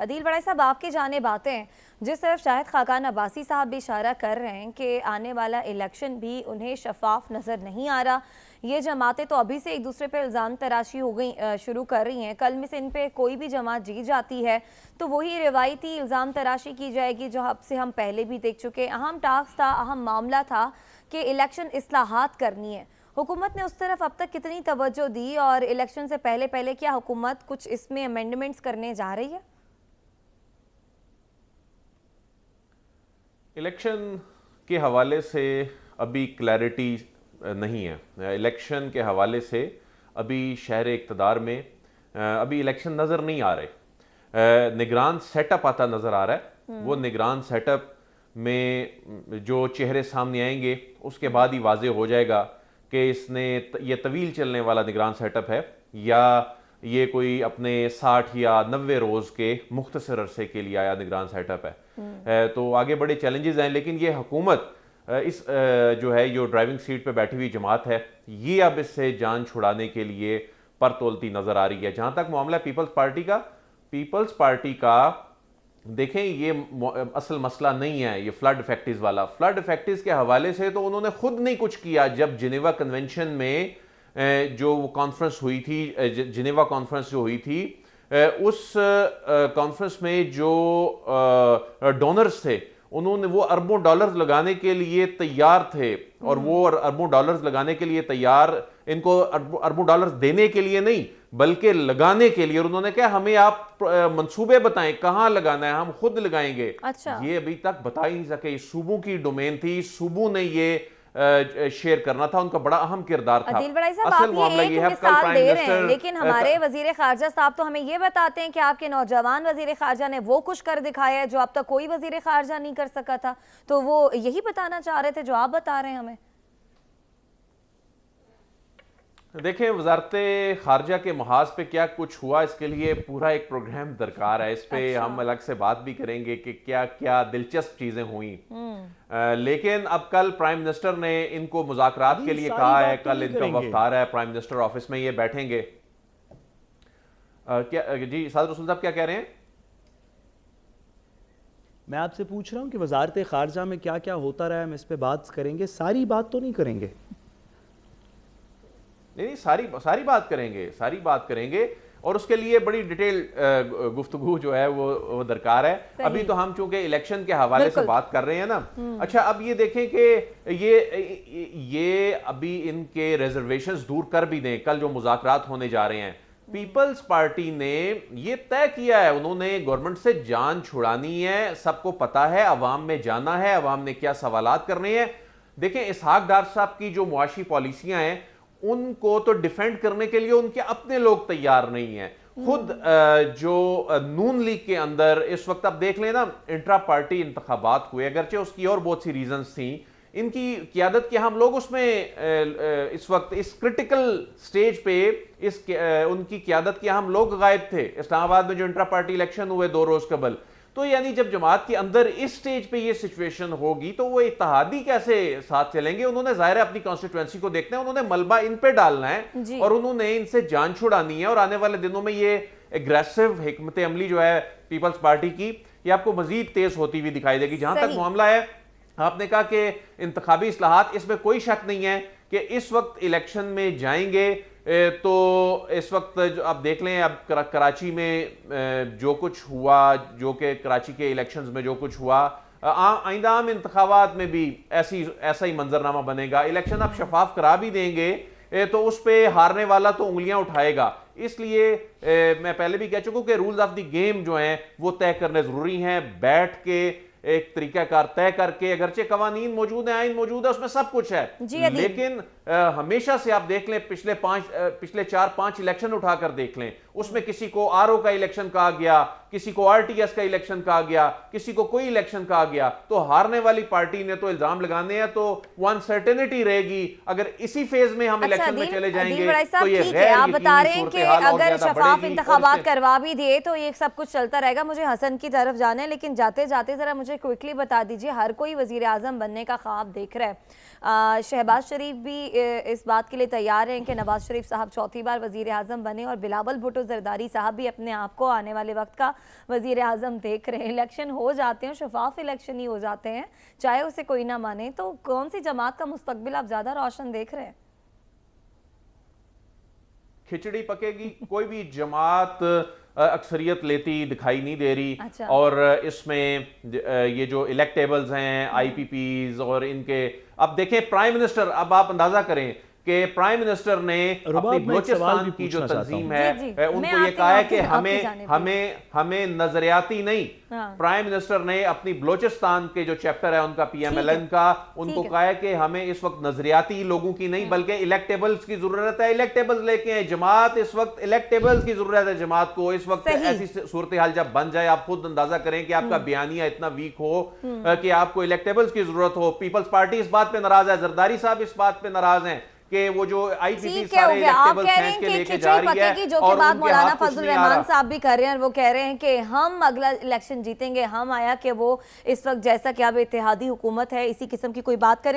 अदील बड़ा साहब आपके जाने बातें जिस तरफ शाहिद खाकान अब्बासी साहब भी इशारा कर रहे हैं कि आने वाला इलेक्शन भी उन्हें शफाफ नज़र नहीं आ रहा ये जमातें तो अभी से एक दूसरे पर इल्ज़ाम तराशी हो गई शुरू कर रही हैं कल में से इन पर कोई भी जमात जीत जाती है तो वही रिवायती इल्ज़ाम तराशी की जाएगी जो अब से हम पहले भी देख चुके अहम टास्क था अहम मामला था कि इलेक्शन असलाहत करनी है हुकूमत ने उस तरफ अब तक कितनी तवज्जो दी और इलेक्शन से पहले पहले क्या हुकूमत कुछ इसमें अमेंडमेंट्स करने जा रही है इलेक्शन के हवाले से अभी क्लैरिटी नहीं है इलेक्शन के हवाले से अभी शहर इकतदार में अभी इलेक्शन नज़र नहीं आ रहे निगरान सेटअप आता नज़र आ रहा है हम्म। वो निगरान सेटअप में जो चेहरे सामने आएंगे उसके बाद ही वाजे हो जाएगा कि इसने ये तवील चलने वाला निगरान सेटअप है या ये कोई अपने साठ या नबे रोज़ के मुख्तर अरसे के लिए आया निगरान सेटअप है हम्म। तो आगे बड़े चैलेंजेस हैं लेकिन ये हुकूमत इस जो है जो ड्राइविंग सीट पर बैठी हुई जमात है ये अब इससे जान छुड़ाने के लिए पर तोलती नज़र आ रही है जहां तक मामला पीपल्स पार्टी का पीपल्स पार्टी का देखें ये असल मसला नहीं है ये फ्लड इफेक्टिस वाला फ्लड इफेक्टिस के हवाले से तो उन्होंने खुद नहीं कुछ किया जब जिनेवा कन्वेंशन में जो कॉन्फ्रेंस हुई थी जिनेवा कॉन्फ्रेंस जो हुई थी उस कॉन्फ्रेंस में जो डोनर्स थे उन्होंने वो अरबों डॉलर्स लगाने के लिए तैयार थे और हम्म। वो अरबों डॉलर्स लगाने के लिए तैयार इनको अरबों डॉलर्स देने के लिए नहीं बल्कि लगाने के लिए उन्होंने कहा हमें आप मंसूबे बताएं कहाँ लगाना है हम खुद लगाएंगे अच्छा। ये अभी तक बता ही नहीं सके सूबों की डोमेन थी सूबों ने ये शेयर करना था उनका बड़ा अहम किरदार था असल मामला ये है कल प्राइम मिनिस्टर लेकिन हमारे वजीर खारजा साहब तो हमें ये बताते हैं कि आपके नौजवान वजीर खारजा ने वो कुछ कर दिखाया है जो अब तक कोई वजीर खारजा नहीं कर सका था तो वो यही बताना चाह रहे थे जो आप बता रहे हैं हमें देखें वजारत खारजा के महाज पे क्या कुछ हुआ इसके लिए पूरा एक प्रोग्राम दरकार है इस पर अच्छा। हम अलग से बात भी करेंगे कि क्या क्या दिलचस्प चीज़ें हुई आ, हम्म। लेकिन अब कल प्राइम मिनिस्टर ने इनको मुजाकर के लिए कहा है कल इनका वक्त आ रहा है प्राइम मिनिस्टर ऑफिस में ये बैठेंगे आ, क्या जी साद रसूल साहब क्या कह रहे हैं मैं आपसे पूछ रहा हूँ कि वजारत खारजा में क्या क्या होता रहा है हम इस पर बात करेंगे सारी बात तो नहीं करेंगे नहीं नहीं सारी सारी बात करेंगे सारी बात करेंगे और उसके लिए बड़ी डिटेल गुफ्तगु जो है वो, वो दरकार है अभी तो हम चूंकि इलेक्शन के हवाले से बात कर रहे हैं ना हम्म। अच्छा अब ये देखें कि ये ये अभी इनके रिजर्वेशन दूर कर भी दें कल जो मुजाकर होने जा रहे हैं पीपल्स पार्टी ने ये तय किया है उन्होंने गवर्नमेंट से जान छुड़ानी है सबको पता है अवाम में जाना है अवाम ने क्या सवाल करने हैं देखें इसहाक डार साहब की जो मुआशी पॉलिसियां हैं उनको तो डिफेंड करने के लिए उनके अपने लोग तैयार नहीं है खुद हम्म। जो नून लीग के अंदर इस वक्त आप देख लेना इंट्रा पार्टी इंतबात हुए अगरचे उसकी और बहुत सी रीजन थी इनकी क्यादत के हम लोग उसमें इस वक्त इस क्रिटिकल स्टेज पे इस उनकी क्यादत के हम लोग गायब थे इस्लामाबाद में जो इंट्रा पार्टी इलेक्शन हुए दो रोज कबल तो यानी जब जमात के अंदर इस स्टेज पे ये सिचुएशन होगी तो वो इतिहादी कैसे साथ चलेंगे उन्होंने जाहिर है अपनी कॉन्स्टिट्युएंसी को देखना है उन्होंने मलबा इन पे डालना है और उन्होंने इनसे जान छुड़ानी है और आने वाले दिनों में ये एग्रेसिव हमत अमली जो है पीपल्स पार्टी की ये आपको मजीद तेज होती हुई दिखाई देगी जहां तक मामला है आपने कहा कि इंतबी असलाहत इसमें कोई शक नहीं है कि इस वक्त इलेक्शन में जाएंगे तो इस वक्त जो आप देख लें अब कराची में जो कुछ हुआ जो कि कराची के इलेक्शंस में जो कुछ हुआ आइंदा आम इंतबात में भी ऐसी ऐसा ही मंजरनामा बनेगा इलेक्शन आप शफाफ करा भी देंगे तो उस पर हारने वाला तो उंगलियां उठाएगा इसलिए मैं पहले भी कह चुका हूँ कि रूल्स ऑफ द गेम जो हैं वो तय करने ज़रूरी हैं बैठ के एक तरीकाकार तय करके अगरचे कवानीन मौजूद है आइन मौजूद है उसमें सब कुछ है लेकिन आ, हमेशा से आप देख लें पिछले पांच पिछले चार पांच इलेक्शन उठाकर देख लें उसमें किसी को आर का इलेक्शन कहा गया किसी को आरटीएस का इलेक्शन कहा गया किसी को कोई इलेक्शन कहा गया तो हारने वाली पार्टी ने तो इल्जाम लगाने हैं तो वन सर्टेनिटी रहेगी अगर इसी फेज में हम इलेक्शन अच्छा, में चले जाएंगे तो ये आप बता रहे हैं कि अगर शफाफ इंतबात करवा भी दिए तो ये सब कुछ चलता रहेगा मुझे हसन की तरफ जाना है लेकिन जाते जाते जरा मुझे मुझे क्विकली बता दीजिए हर कोई वजीर आजम बनने का ख्वाब देख रहा है शहबाज शरीफ भी इस बात के लिए तैयार हैं कि नवाज शरीफ साहब चौथी बार वजीर अजम बने और बिलावल भुटो जरदारी साहब भी अपने आप को आने वाले वक्त का वजीर अजम देख रहे हैं इलेक्शन हो जाते हैं शफाफ इलेक्शन ही हो जाते हैं चाहे उसे कोई ना माने तो कौन सी जमात का मुस्तबिल आप ज़्यादा रोशन देख रहे हैं खिचड़ी पकेगी कोई भी जमात अक्सरियत लेती दिखाई नहीं दे रही अच्छा। और इसमें ये जो इलेक्टेबल्स हैं आईपीपीज हम्म। और इनके अब देखें प्राइम मिनिस्टर अब आप अंदाजा करें कि प्राइम मिनिस्टर ने अपनी बलोचिस्तान की जो तंजीम है उनको ये कहा है कि हमें हमें हमें नजरियाती नहीं प्राइम हाँ। मिनिस्टर ने अपनी बलोचिस्तान के जो चैप्टर है उनका पीएमएलएन का उनको कहा है कि हमें इस वक्त नजरियाती लोगों की नहीं हाँ। बल्कि इलेक्टेबल्स की जरूरत है इलेक्टेबल्स लेके हैं जमात इस वक्त इलेक्टेबल्स की जरूरत है जमात को इस वक्त ऐसी सूरत हाल जब बन जाए आप खुद अंदाजा करें कि आपका हाँ। बयानिया इतना वीक हो कि आपको इलेक्टेबल्स की जरूरत हो पीपल्स पार्टी इस बात पर नाराज है जरदारी साहब इस बात पर नाराज है कि वो जो आईपीपी सारे आप कह रहे हैं कि खिचड़ी पकेगी जो कि बात मौलाना फजल रहमान साहब भी कर रहे हैं और वो कह रहे हैं कि हम अगला इलेक्शन जीतेंगे हम आया कि वो इस वक्त जैसा कि अब इतिहादी हुकूमत है इसी किस्म की कोई बात करें